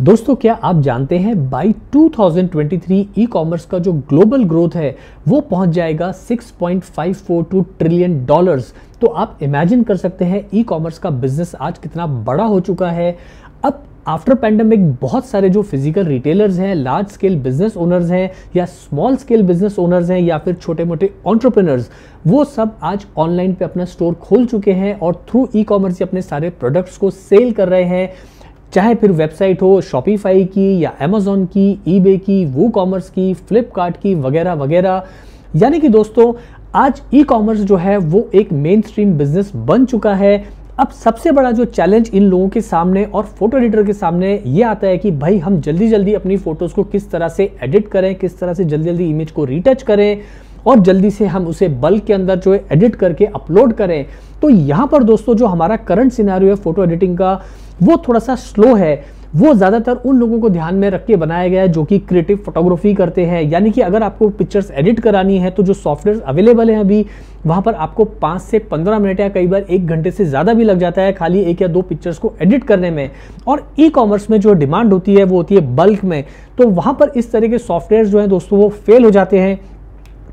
दोस्तों क्या आप जानते हैं बाई 2023 ई कॉमर्स का जो ग्लोबल ग्रोथ है वो पहुंच जाएगा 6.542 ट्रिलियन डॉलर्स तो आप इमेजिन कर सकते हैं ई कॉमर्स का बिजनेस आज कितना बड़ा हो चुका है अब आफ्टर पैंडमिक बहुत सारे जो फिजिकल रिटेलर्स हैं लार्ज स्केल बिजनेस ओनर्स हैं या स्मॉल स्केल बिजनेस ओनर्स हैं या फिर छोटे मोटे ऑन्टरप्रेनर्स वो सब आज ऑनलाइन पे अपना स्टोर खोल चुके हैं और थ्रू ई कॉमर्स अपने सारे प्रोडक्ट्स को सेल कर रहे हैं चाहे फिर वेबसाइट हो शॉपिफाई की या अमेज़ोन की ईबे की वो कॉमर्स की फ्लिपकार्ट की वगैरह वगैरह यानी कि दोस्तों आज ई कॉमर्स जो है वो एक मेन स्ट्रीम बिजनेस बन चुका है अब सबसे बड़ा जो चैलेंज इन लोगों के सामने और फोटो एडिटर के सामने ये आता है कि भाई हम जल्दी जल्दी अपनी फोटोज़ को किस तरह से एडिट करें किस तरह से जल्दी जल्दी इमेज को रीटच करें और जल्दी से हम उसे बल्क के अंदर जो है एडिट करके अपलोड करें तो यहाँ पर दोस्तों जो हमारा करंट सिनारियो है फोटो एडिटिंग का वो थोड़ा सा स्लो है वो ज़्यादातर उन लोगों को ध्यान में रख के बनाया गया है जो कि क्रिएटिव फोटोग्राफी करते हैं यानी कि अगर आपको पिक्चर्स एडिट करानी है तो जो सॉफ्टवेयर अवेलेबल हैं अभी वहाँ पर आपको पाँच से पंद्रह मिनट या कई बार एक घंटे से ज़्यादा भी लग जाता है खाली एक या दो पिक्चर्स को एडिट करने में और ई कॉमर्स में जो डिमांड होती है वो होती है बल्क में तो वहाँ पर इस तरह के सॉफ्टवेयर जो हैं दोस्तों वो फेल हो जाते हैं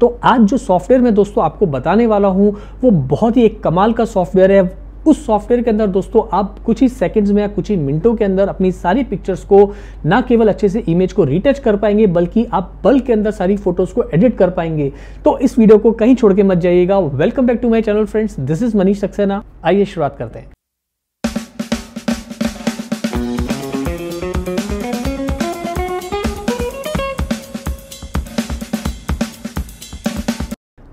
तो आज जो सॉफ्टवेयर मैं दोस्तों आपको बताने वाला हूँ वो बहुत ही एक कमाल का सॉफ्टवेयर है उस सॉफ्टवेयर के अंदर दोस्तों आप कुछ ही सेकंड्स में या कुछ ही मिनटों के अंदर अपनी सारी पिक्चर्स को ना केवल अच्छे से इमेज को रिटच कर पाएंगे बल्कि आप बल्क के अंदर सारी फोटोज को एडिट कर पाएंगे तो इस वीडियो को कहीं छोड़ के मत जाइएगा welcome back to my channel friends this is Manish Saxena आइए शुरुआत करते हैं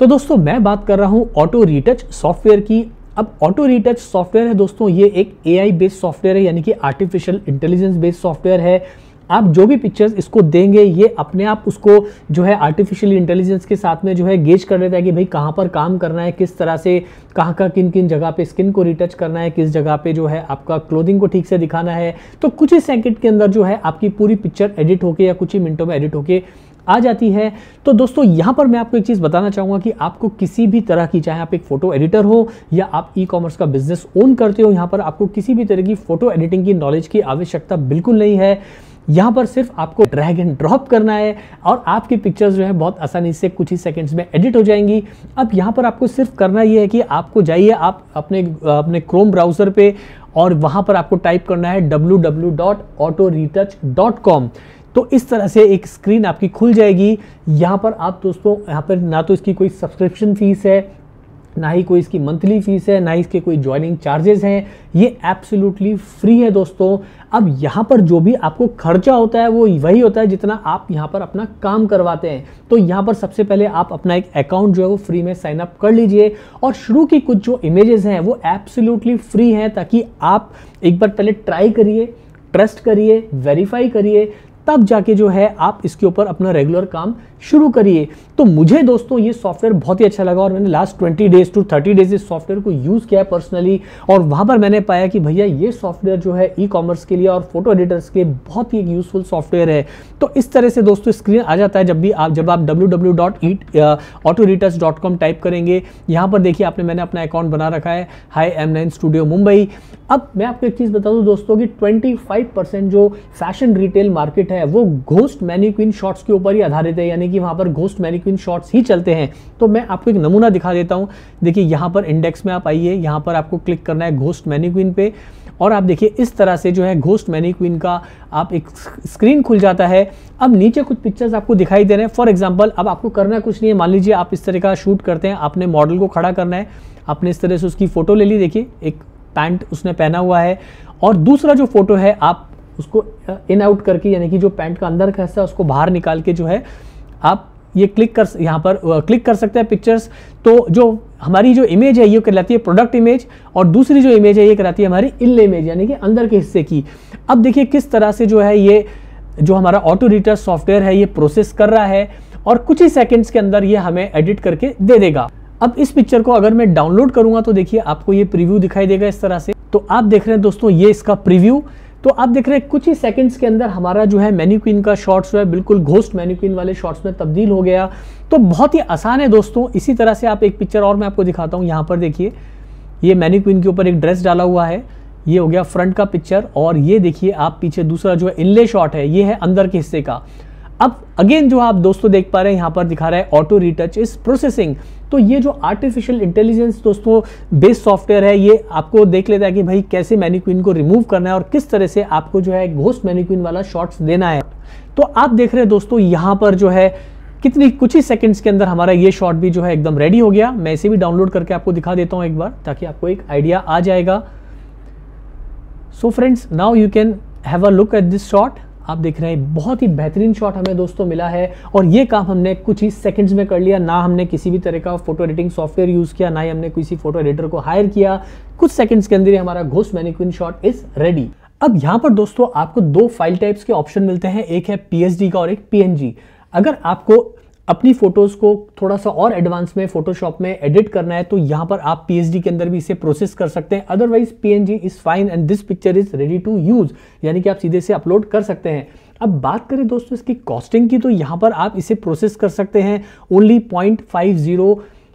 तो दोस्तों मैं बात कर रहा हूं ऑटो रिटच सॉफ्टवेयर की अब ऑटो रिटच सॉफ्टवेयर है दोस्तों ये एक एआई बेस्ड सॉफ्टवेयर है यानी कि आर्टिफिशियल इंटेलिजेंस बेस्ड सॉफ्टवेयर है आप जो भी पिक्चर्स इसको देंगे ये अपने आप उसको जो है आर्टिफिशियल इंटेलिजेंस के साथ में जो है गेज कर लेता है कि भाई कहाँ पर काम करना है किस तरह से कहाँ का किन किन जगह पे स्किन को रिटच करना है किस जगह पे जो है आपका क्लोथिंग को ठीक से दिखाना है तो कुछ ही सेकंड के अंदर जो है आपकी पूरी पिक्चर एडिट होके या कुछ ही मिनटों में एडिट होके आ जाती है तो दोस्तों यहाँ पर मैं आपको एक चीज़ बताना चाहूँगा कि आपको किसी भी तरह की चाहे आप एक फ़ोटो एडिटर हो या आप ई कॉमर्स का बिजनेस ओन करते हो यहाँ पर आपको किसी भी तरह की फ़ोटो एडिटिंग की नॉलेज की आवश्यकता बिल्कुल नहीं है यहाँ पर सिर्फ आपको ड्रैग एंड ड्रॉप करना है और आपकी पिक्चर्स जो है बहुत आसानी से कुछ ही सेकंड्स में एडिट हो जाएंगी अब यहाँ पर आपको सिर्फ करना ये है कि आपको जाइए आप अपने अपने क्रोम ब्राउज़र पे और वहाँ पर आपको टाइप करना है डब्ल्यू तो इस तरह से एक स्क्रीन आपकी खुल जाएगी यहाँ पर आप दोस्तों यहाँ पर ना तो इसकी कोई सब्सक्रिप्शन फ़ीस है ना ही कोई इसकी मंथली फ़ीस है ना ही इसके कोई ज्वाइनिंग चार्जेस हैं ये एब्सोल्युटली फ्री है दोस्तों अब यहाँ पर जो भी आपको खर्चा होता है वो वही होता है जितना आप यहाँ पर अपना काम करवाते हैं तो यहाँ पर सबसे पहले आप अपना एक अकाउंट जो है वो फ्री में साइन अप कर लीजिए और शुरू की कुछ जो इमेजेस हैं वो एब्सोल्युटली फ्री हैं ताकि आप एक बार पहले ट्राई करिए ट्रस्ट करिए वेरीफाई करिए तब जाके जो है आप इसके ऊपर अपना रेगुलर काम शुरू करिए तो मुझे दोस्तों ये सॉफ्टवेयर बहुत ही अच्छा लगा और मैंने last twenty days to thirty days इस सॉफ्टवेयर को यूज़ किया पर्सनली और वहाँ पर मैंने पाया कि भैया ये सॉफ्टवेयर जो है ई कॉमर्स के लिए और फोटो एडिटर्स के लिए बहुत ही एक यूज़फुल सॉफ्टवेयर है तो इस तरह से दोस्तों स्क्रीन आ जाता है जब भी आप जब आप W W dot auto dot com type करेंगे यहाँ पर देखिए आपने मैंने अपना अकाउंट बना रखा है hi M nine studio Mumbai अब मैं आपको एक चीज़ बता दूँ दोस्तों की ट्वेंटी जो फैशन रिटेल मार्केट है वो घोस्ट मैनी क्वीन शॉर्ट्स के ऊपर ही आधारित है यानी कि वहाँ पर घोस्ट मैनिक्विन शॉट्स ही चलते हैं तो मैं आपको एक नमूना दिखा देता हूँ देखिए यहाँ पर इंडेक्स में आप आइए यहाँ पर आपको क्लिक करना है घोस्ट मैनिक्विन पे और आप देखिए इस तरह से जो है घोस्ट मैनिक्विन का आप एक स्क्रीन खुल जाता है अब नीचे कुछ पिक्चर्स आपको दिखाई दे रहे हैं फॉर एग्जाम्पल अब आपको करना कुछ नहीं है मान लीजिए आप इस तरह का शूट करते हैं आपने मॉडल को खड़ा करना है आपने इस तरह से उसकी फ़ोटो ले ली देखिए एक पैंट उसने पहना हुआ है और दूसरा जो फोटो है आप उसको इन आउट करके यानी कि जो पैंट का अंदर का हिस्सा उसको बाहर निकाल के जो है आप ये क्लिक कर यहाँ पर क्लिक कर सकते हैं पिक्चर्स तो जो हमारी जो इमेज है ये कहलाती है प्रोडक्ट इमेज और दूसरी जो इमेज है ये कहलाती है हमारी इल इमेज यानी कि अंदर के हिस्से की अब देखिए किस तरह से जो है ये जो हमारा ऑटो रीटर सॉफ्टवेयर है ये प्रोसेस कर रहा है और कुछ ही सेकेंड्स के अंदर ये हमें एडिट करके दे देगा अब इस पिक्चर को अगर मैं डाउनलोड करूंगा तो देखिए आपको ये प्रिव्यू दिखाई देगा इस तरह से तो आप देख रहे हैं दोस्तों ये इसका प्रिव्यू तो आप देख रहे हैं कुछ ही सेकंड्स के अंदर हमारा जो है मेन्यू का शॉर्ट्स जो है बिल्कुल घोस्ट मेन्यू वाले शॉर्ट्स में तब्दील हो गया तो बहुत ही आसान है दोस्तों इसी तरह से आप एक पिक्चर और मैं आपको दिखाता हूँ यहाँ पर देखिए ये मेन्यूक्विन के ऊपर एक ड्रेस डाला हुआ है ये हो गया फ्रंट का पिक्चर और ये देखिए आप पीछे दूसरा जो है इनले शॉर्ट है ये है अंदर के हिस्से का अब अगेन जो आप दोस्तों देख पा रहे हैं यहाँ पर दिखा रहा है ऑटो रिटच इज प्रोसेसिंग तो ये जो आर्टिफिशियल इंटेलिजेंस दोस्तों बेस्ड सॉफ्टवेयर है ये आपको देख लेता है कि भाई कैसे मैनिक्विन को रिमूव करना है और किस तरह से आपको जो है घोस्ट मैनिक्विन वाला शॉर्ट्स देना है तो आप देख रहे हैं दोस्तों यहाँ पर जो है कितनी कुछ ही सेकंड्स के अंदर हमारा ये शॉट भी जो है एकदम रेडी हो गया मैं इसे भी डाउनलोड करके आपको दिखा देता हूं एक बार ताकि आपको एक आइडिया आ जाएगा so friends now you can have a look at this shot आप देख रहे हैं बहुत ही बेहतरीन शॉट हमें दोस्तों मिला है और ये काम हमने कुछ ही सेकंड्स में कर लिया ना हमने किसी भी तरह का फोटो एडिटिंग सॉफ्टवेयर यूज़ किया ना ही हमने किसी फोटो एडिटर को हायर किया कुछ सेकंड्स के अंदर ही हमारा ghost mannequin shot is ready अब यहाँ पर दोस्तों आपको दो फाइल टाइप्स के ऑप्शन मिलते हैं एक है पी का और एक पी अगर आपको अपनी फोटोज़ को थोड़ा सा और एडवांस में फोटोशॉप में एडिट करना है तो यहाँ पर आप पी के अंदर भी इसे प्रोसेस कर सकते हैं otherwise P is fine and this picture is ready to use यानी कि आप सीधे से अपलोड कर सकते हैं अब बात करें दोस्तों इसकी कॉस्टिंग की तो यहाँ पर आप इसे प्रोसेस कर सकते हैं only point five zero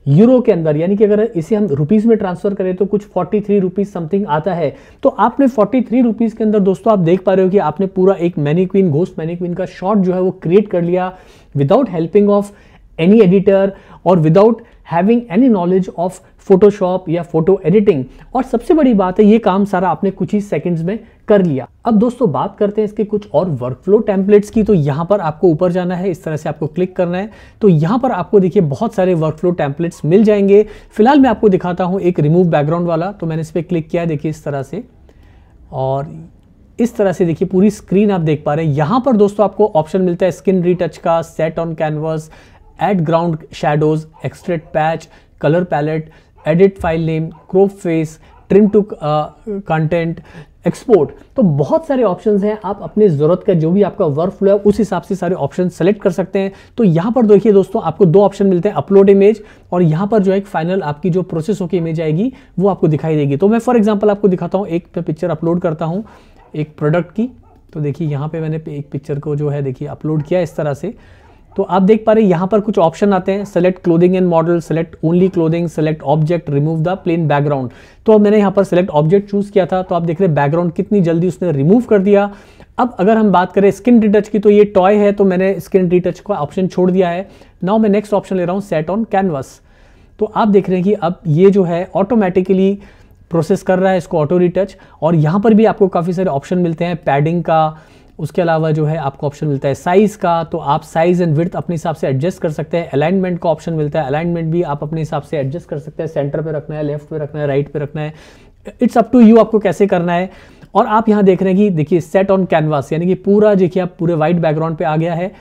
euro के अंदर यानी कि अगर इसे हम रुपीस में ट्रांसफर करें तो कुछ फोर्टी थ्री रुपीज समथिंग आता है तो आपने फोर्टी थ्री रुपीज के अंदर दोस्तों आप देख पा रहे हो कि आपने पूरा एक मैनीक्वीन घोस्ट मैनिक्वीन का शॉट जो है वो क्रिएट कर लिया without helping of any editor और without having any knowledge of Photoshop या फोटो एडिटिंग और सबसे बड़ी बात है ये काम सारा आपने कुछ ही सेकेंड्स में कर लिया अब दोस्तों बात करते हैं इसके कुछ और वर्कफ्लो टेम्पलेट्स की तो यहाँ पर आपको ऊपर जाना है इस तरह से आपको क्लिक करना है तो यहाँ पर आपको देखिए बहुत सारे वर्कफ्लो टेम्पलेट्स मिल जाएंगे फिलहाल मैं आपको दिखाता हूँ एक रिमूव बैकग्राउंड वाला तो मैंने इस पर क्लिक किया है देखिए इस तरह से और इस तरह से देखिए पूरी स्क्रीन आप देख पा रहे हैं यहाँ पर दोस्तों आपको ऑप्शन मिलता है स्किन रीटच का set on canvas add ground shadows extract patch colour palette edit file name crop face trim to content export तो बहुत सारे ऑप्शंस हैं आप अपने ज़रूरत का जो भी आपका वर्क फ्लो है उस हिसाब से सारे ऑप्शन सेलेक्ट कर सकते हैं तो यहाँ पर देखिए दोस्तों आपको दो ऑप्शन मिलते हैं अपलोड इमेज और यहाँ पर जो है फाइनल आपकी जो प्रोसेस होकर इमेज आएगी वो आपको दिखाई देगी तो मैं फॉर एग्जाम्पल आपको दिखाता हूँ एक पिक्चर अपलोड करता हूँ एक प्रोडक्ट की तो देखिए यहाँ पे मैंने एक पिक्चर को जो है देखिए अपलोड किया इस तरह से तो आप देख पा रहे हैं यहाँ पर कुछ ऑप्शन आते हैं select clothing and model select only clothing select object remove the plain background तो अब मैंने यहाँ पर सेलेक्ट ऑब्जेक्ट चूज किया था तो आप देख रहे हैं बैकग्राउंड कितनी जल्दी उसने रिमूव कर दिया अब अगर हम बात करें स्किन रिटच की तो ये टॉय है तो मैंने स्किन रिटच का ऑप्शन छोड़ दिया है नाउ मैं नेक्स्ट ऑप्शन ले रहा हूँ सेट ऑन कैनवस तो आप देख रहे हैं कि अब ये जो है ऑटोमेटिकली प्रोसेस कर रहा है इसको ऑटो रिटच और यहाँ पर भी आपको काफ़ी सारे ऑप्शन मिलते हैं पैडिंग का उसके अलावा जो है आपको ऑप्शन मिलता है साइज़ का तो आप साइज़ एंड विर्थ अपने हिसाब से एडजस्ट कर सकते हैं अलाइनमेंट का ऑप्शन मिलता है अलाइनमेंट भी आप अपने हिसाब से एडजस्ट कर सकते हैं सेंटर पर रखना है लेफ्ट पे रखना है राइट पर रखना है इट्स अप टू यू आपको कैसे करना है और आप यहाँ देख रहे हैं कि देखिए सेट ऑन कैनवास यानी कि पूरा देखिए आप पूरे वाइट बैकग्राउंड पे आ गया है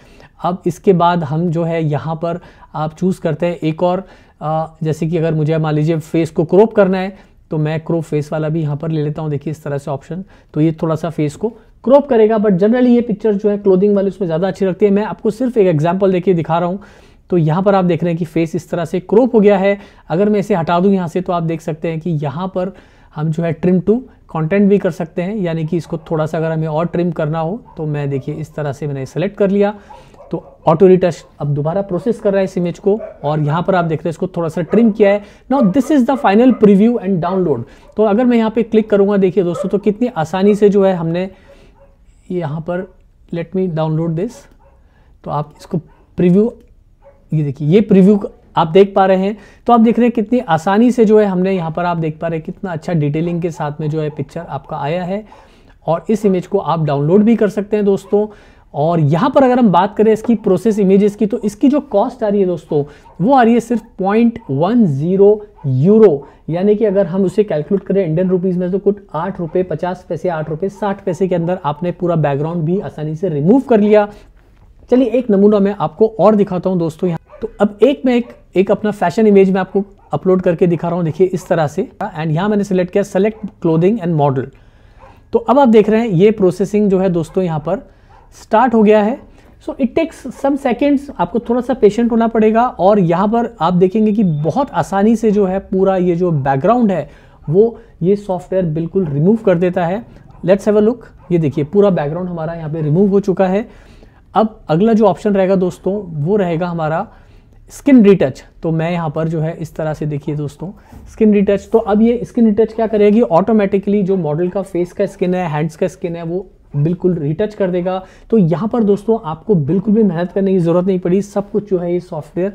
अब इसके बाद हम जो है यहाँ पर आप चूज़ करते हैं एक और आ, जैसे कि अगर मुझे मान लीजिए फेस को क्रॉप करना है तो मैं क्रोप फेस वाला भी यहाँ पर ले लेता हूँ देखिए इस तरह से ऑप्शन तो ये थोड़ा सा फेस को क्रॉप करेगा बट जनरली ये पिक्चर जो है क्लोदिंग वाली उसमें ज़्यादा अच्छी लगती है मैं आपको सिर्फ एक एग्जाम्पल देखिए दिखा रहा हूँ तो यहाँ पर आप देख रहे हैं कि फेस इस तरह से क्रॉप हो गया है अगर मैं इसे हटा दूँ यहाँ से तो आप देख सकते हैं कि यहाँ पर हम जो है ट्रिम टू कंटेंट भी कर सकते हैं यानी कि इसको थोड़ा सा अगर हमें और ट्रिम करना हो तो मैं देखिए इस तरह से मैंने सेलेक्ट कर लिया तो ऑटो रिटच अब दोबारा प्रोसेस कर रहा है इस इमेज को और यहाँ पर आप देख रहे हैं इसको थोड़ा सा ट्रिम किया है now this is the final preview and download तो अगर मैं यहाँ पर क्लिक करूँगा देखिए दोस्तों तो कितनी आसानी से जो है हमने यहाँ पर लेट मी डाउनलोड दिस तो आप इसको प्रीव्यू ये देखिए ये प्रीव्यू आप देख पा रहे हैं तो आप देख रहे हैं कितनी आसानी से जो है हमने यहाँ पर आप देख पा रहे हैं कितना अच्छा डिटेलिंग के साथ में जो है पिक्चर आपका आया है और इस इमेज को आप डाउनलोड भी कर सकते हैं दोस्तों और यहाँ पर अगर हम बात करें इसकी प्रोसेस इमेजेस की तो इसकी जो कॉस्ट आ रही है दोस्तों वो आ रही है सिर्फ पॉइंट वन जीरो यूरो यानी कि अगर हम उसे कैलकुलेट करें इंडियन रुपीज़ में तो कुछ आठ रुपये पचास पैसे आठ रुपये साठ पैसे के अंदर आपने पूरा बैकग्राउंड भी आसानी से रिमूव कर लिया चलिए एक नमूना मैं आपको और दिखाता हूँ दोस्तों यहाँ तो अब एक मैं एक, एक अपना फैशन इमेज में आपको अपलोड करके दिखा रहा हूँ देखिए इस तरह से एंड यहाँ मैंने सेलेक्ट किया सेलेक्ट क्लोदिंग एंड मॉडल तो अब आप देख रहे हैं ये प्रोसेसिंग जो है दोस्तों यहाँ पर स्टार्ट हो गया है so it takes some seconds आपको थोड़ा सा पेशेंट होना पड़ेगा और यहाँ पर आप देखेंगे कि बहुत आसानी से जो है पूरा ये जो बैकग्राउंड है वो ये सॉफ्टवेयर बिल्कुल रिमूव कर देता है लेट्स हैव अ लुक ये देखिए पूरा बैकग्राउंड हमारा यहाँ पे रिमूव हो चुका है अब अगला जो ऑप्शन रहेगा दोस्तों वो रहेगा हमारा स्किन रिटच तो मैं यहाँ पर जो है इस तरह से देखिए दोस्तों स्किन रिटच तो अब ये स्किन रिटच क्या करेगी ऑटोमेटिकली जो मॉडल का फेस का स्किन है हैंड्स का स्किन है वो बिल्कुल रिटच कर देगा तो यहाँ पर दोस्तों आपको बिल्कुल भी मेहनत करने की ज़रूरत नहीं पड़ी सब कुछ जो है ये सॉफ्टवेयर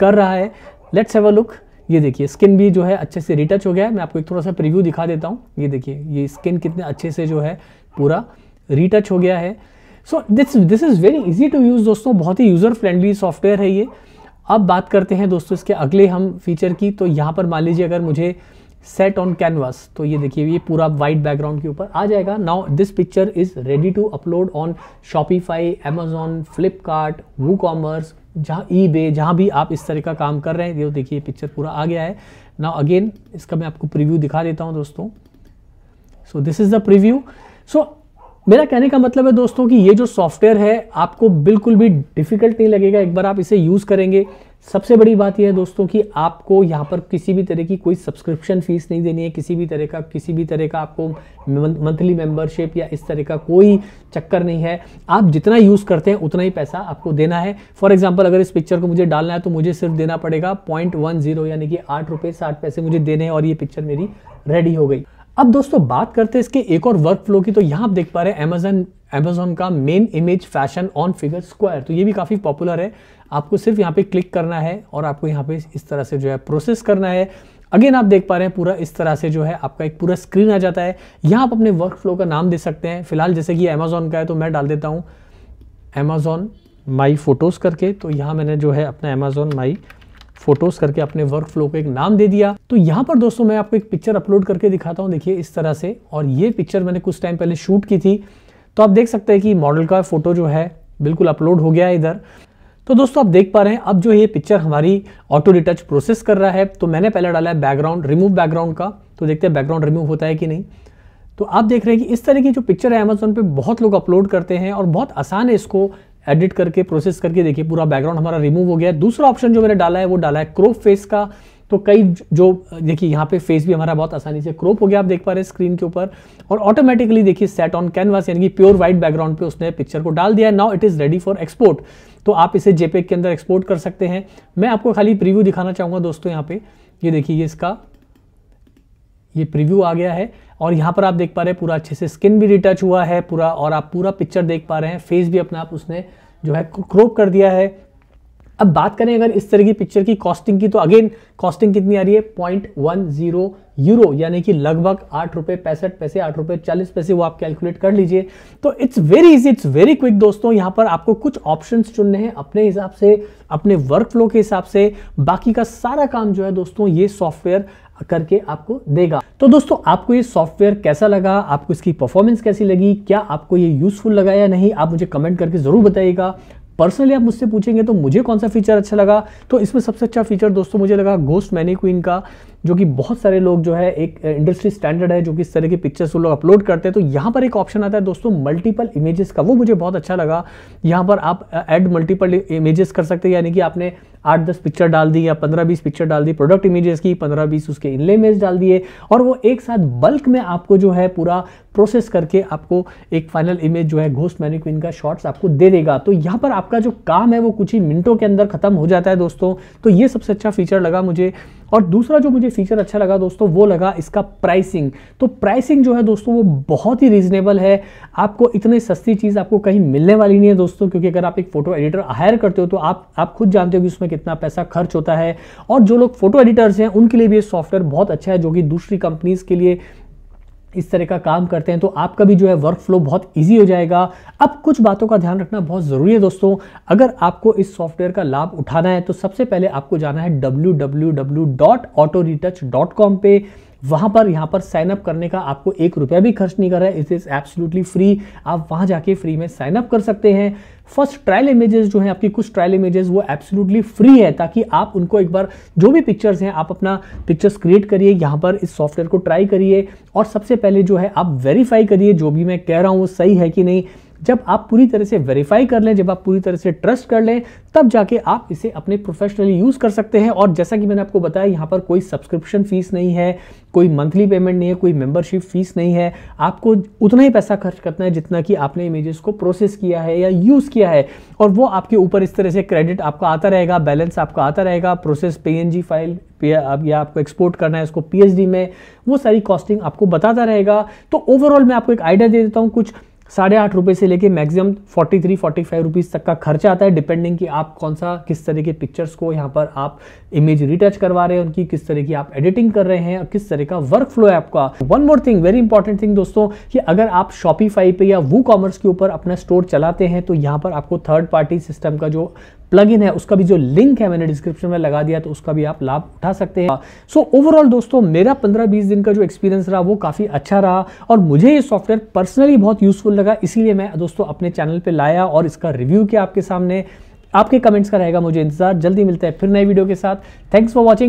कर रहा है लेट्स हैव अ लुक ये देखिए स्किन भी जो है अच्छे से रिटच हो गया है मैं आपको एक थोड़ा सा प्रिव्यू दिखा देता हूँ ये देखिए ये स्किन कितने अच्छे से जो है पूरा रिटच हो गया है so this this is very easy to use दोस्तों बहुत ही यूज़र फ्रेंडली सॉफ्टवेयर है ये अब बात करते हैं दोस्तों इसके अगले हम फीचर की तो यहाँ पर मान लीजिए अगर मुझे सेट ऑन कैनवास तो ये देखिए ये पूरा वाइट बैकग्राउंड के ऊपर आ जाएगा now this picture is ready to upload on Shopify Amazon Flipkart woo commerce जहाँ ई बे जहाँ भी आप इस तरह का काम कर रहे हैं ये देखिए पिक्चर पूरा आ गया है नाउ अगेन इसका मैं आपको प्रिव्यू दिखा देता हूँ दोस्तों so this is the preview so मेरा कहने का मतलब है दोस्तों कि ये जो सॉफ्टवेयर है आपको बिल्कुल भी डिफिकल्ट नहीं लगेगा एक बार आप इसे यूज़ करेंगे सबसे बड़ी बात यह है दोस्तों कि आपको यहाँ पर किसी भी तरह की कोई सब्सक्रिप्शन फीस नहीं देनी है किसी भी तरह का किसी भी तरह का आपको मंथली मेंबरशिप या इस तरह का कोई चक्कर नहीं है आप जितना यूज़ करते हैं उतना ही पैसा आपको देना है फॉर एग्जाम्पल अगर इस पिक्चर को मुझे डालना है तो मुझे सिर्फ देना पड़ेगा पॉइंट यानी कि आठ रुपये साठ पैसे मुझे देने और ये पिक्चर मेरी रेडी हो गई अब दोस्तों बात करते हैं इसके एक और वर्क फ्लो की तो यहाँ आप देख पा रहे हैं अमेजन अमेजोन का main image fashion on figure square तो ये भी काफ़ी पॉपुलर है आपको सिर्फ यहाँ पे क्लिक करना है और आपको यहाँ पे इस तरह से जो है प्रोसेस करना है अगेन आप देख पा रहे हैं पूरा इस तरह से जो है आपका एक पूरा स्क्रीन आ जाता है यहाँ आप अपने वर्क फ्लो का नाम दे सकते हैं फिलहाल जैसे कि अमेजोन का है तो मैं डाल देता हूँ अमेजोन माई फोटोज़ करके तो यहाँ मैंने जो है अपना अमेजोन माई फोटोज करके अपने वर्क फ्लो को एक नाम दे दिया तो यहाँ पर दोस्तों मैं आपको एक पिक्चर अपलोड करके दिखाता हूँ देखिए इस तरह से और ये पिक्चर मैंने कुछ टाइम पहले शूट की थी तो आप देख सकते हैं कि मॉडल का फोटो जो है बिल्कुल अपलोड हो गया है इधर तो दोस्तों आप देख पा रहे हैं अब जो ये पिक्चर हमारी ऑटो रिटच प्रोसेस कर रहा है तो मैंने पहले डाला है बैकग्राउंड रिमूव बैकग्राउंड का तो देखते हैं बैकग्राउंड रिमूव होता है कि नहीं तो आप देख रहे हैं कि इस तरह की जो पिक्चर है अमेजोन पे बहुत लोग अपलोड करते हैं और बहुत आसान है इसको एडिट करके प्रोसेस करके देखिए पूरा बैकग्राउंड हमारा रिमूव हो गया दूसरा ऑप्शन जो मैंने डाला है वो डाला है क्रोप फेस का तो कई जो देखिए यहाँ पे फेस भी हमारा बहुत आसानी से क्रोप हो गया आप देख पा रहे हैं स्क्रीन के ऊपर और ऑटोमेटिकली देखिए सेट ऑन कैनवास यानी कि प्योर व्हाइट बैकग्राउंड पे उसने पिक्चर को डाल दिया है now it is ready for export तो आप इसे जेपेक के अंदर एक्सपोर्ट कर सकते हैं मैं आपको खाली प्रिव्यू दिखाना चाहूँगा दोस्तों यहाँ पे ये देखिए इसका ये प्रीव्यू आ गया है और यहाँ पर आप देख पा रहे हैं पूरा अच्छे से स्किन भी रिटच हुआ है पूरा और आप पूरा पिक्चर देख पा रहे हैं फेस भी अपना आप उसने जो है क्रोप कर दिया है अब बात करें अगर इस तरह की पिक्चर की कॉस्टिंग की तो अगेन कॉस्टिंग कितनी आ रही है पॉइंट वन जीरो यूरो यानी कि लगभग आठ रुपये पैंसठ पैसे आठ रुपये चालीस पैसे वो आप कैलकुलेट कर लीजिए तो it's very easy it's very quick दोस्तों यहाँ पर आपको कुछ ऑप्शंस चुनने हैं अपने हिसाब से अपने वर्क फ्लो के हिसाब से बाकी का सारा काम जो है दोस्तों ये सॉफ्टवेयर करके आपको देगा तो दोस्तों आपको ये सॉफ्टवेयर कैसा लगा आपको इसकी परफॉर्मेंस कैसी लगी क्या आपको ये यूजफुल लगा या नहीं आप मुझे कमेंट करके ज़रूर बताइएगा पर्सनली आप मुझसे पूछेंगे तो मुझे कौन सा फीचर अच्छा लगा तो इसमें सबसे अच्छा फीचर दोस्तों मुझे लगा गोस्ट मैनी क्वीन का जो कि बहुत सारे लोग जो है एक इंडस्ट्री स्टैंडर्ड है जो कि इस तरह की पिक्चर्स वो लोग अपलोड करते हैं तो यहाँ पर एक ऑप्शन आता है दोस्तों मल्टीपल इमेजेस का वो मुझे बहुत अच्छा लगा यहाँ पर आप एड मल्टीपल इमेजेस कर सकते हैं यानी कि आपने आठ दस पिक्चर डाल दी या पंद्रह बीस पिक्चर डाल दी प्रोडक्ट इमेजेस की पंद्रह बीस उसके इनले इमेज डाल दिए और वो एक साथ बल्क में आपको जो है पूरा प्रोसेस करके आपको एक फाइनल इमेज जो है घोस्ट मैनिक्विन का शॉर्ट्स आपको दे देगा तो यहाँ पर आपका जो काम है वो कुछ ही मिनटों के अंदर खत्म हो जाता है दोस्तों तो ये सबसे अच्छा फीचर लगा मुझे और दूसरा जो मुझे फीचर अच्छा लगा दोस्तों वो लगा इसका प्राइसिंग तो प्राइसिंग जो है दोस्तों वो बहुत ही रीजनेबल है आपको इतनी सस्ती चीज़ आपको कहीं मिलने वाली नहीं है दोस्तों क्योंकि अगर आप एक फ़ोटो एडिटर हायर करते हो तो आप आप खुद जानते हो कि उसमें कितना पैसा खर्च होता है और जो लोग फ़ोटो एडिटर्स हैं उनके लिए भी ये सॉफ्टवेयर बहुत अच्छा है जो कि दूसरी कंपनीज़ के लिए इस तरह का काम करते हैं तो आपका भी जो है वर्क फ्लो बहुत इजी हो जाएगा अब कुछ बातों का ध्यान रखना बहुत ज़रूरी है दोस्तों अगर आपको इस सॉफ्टवेयर का लाभ उठाना है तो सबसे पहले आपको जाना है डब्ल्यू पे वहाँ पर यहाँ पर साइन अप करने का आपको एक रुपया भी खर्च नहीं कर रहा है इट इज़ एब्सोल्युटली फ्री आप वहाँ जाके फ्री में साइन अप कर सकते हैं फर्स्ट ट्रायल इमेजेस जो हैं आपकी कुछ ट्रायल इमेजेस वो एब्सोल्युटली फ्री है ताकि आप उनको एक बार जो भी पिक्चर्स हैं आप अपना पिक्चर्स क्रिएट करिए यहाँ पर इस सॉफ्टवेयर को ट्राई करिए और सबसे पहले जो है आप वेरीफाई करिए जो भी मैं कह रहा हूँ वो सही है कि नहीं जब आप पूरी तरह से वेरीफाई कर लें जब आप पूरी तरह से ट्रस्ट कर लें तब जाके आप इसे अपने प्रोफेशनली यूज़ कर सकते हैं और जैसा कि मैंने आपको बताया यहाँ पर कोई सब्सक्रिप्शन फ़ीस नहीं है कोई मंथली पेमेंट नहीं है कोई मेंबरशिप फ़ीस नहीं है आपको उतना ही पैसा खर्च करना है जितना कि आपने इमेजेस को प्रोसेस किया है या यूज़ किया है और वो आपके ऊपर इस तरह से क्रेडिट आपका आता रहेगा बैलेंस आपका आता रहेगा प्रोसेस पी फाइल या आपको एक्सपोर्ट करना है इसको पी में वो सारी कॉस्टिंग आपको बताता रहेगा तो ओवरऑल मैं आपको एक आइडिया दे देता हूँ कुछ साढ़े आठ रुपये से लेके maximum forty three forty five rupees तक का खर्चा आता है डिपेंडिंग कि आप कौन सा किस तरह के पिक्चर्स को यहाँ पर आप इमेज रिटच करवा रहे हैं उनकी किस तरह की आप एडिटिंग कर रहे हैं और किस तरह का वर्क फ्लो है आपका one more thing very important thing दोस्तों कि अगर आप शॉपीफाई पे या वो कॉमर्स के ऊपर अपना स्टोर चलाते हैं तो यहाँ पर आपको थर्ड पार्टी सिस्टम का जो प्लगइन है उसका भी जो लिंक है मैंने डिस्क्रिप्शन में लगा दिया तो उसका भी आप लाभ उठा सकते हैं सो ओवरऑल दोस्तों मेरा 15-20 दिन का जो एक्सपीरियंस रहा वो काफ़ी अच्छा रहा और मुझे ये सॉफ्टवेयर पर्सनली बहुत यूजफुल लगा इसीलिए मैं दोस्तों अपने चैनल पर लाया और इसका रिव्यू किया आपके सामने आपके कमेंट्स का रहेगा मुझे इंतजार जल्दी मिलता है फिर नए वीडियो के साथ थैंक्स फॉर वॉचिंग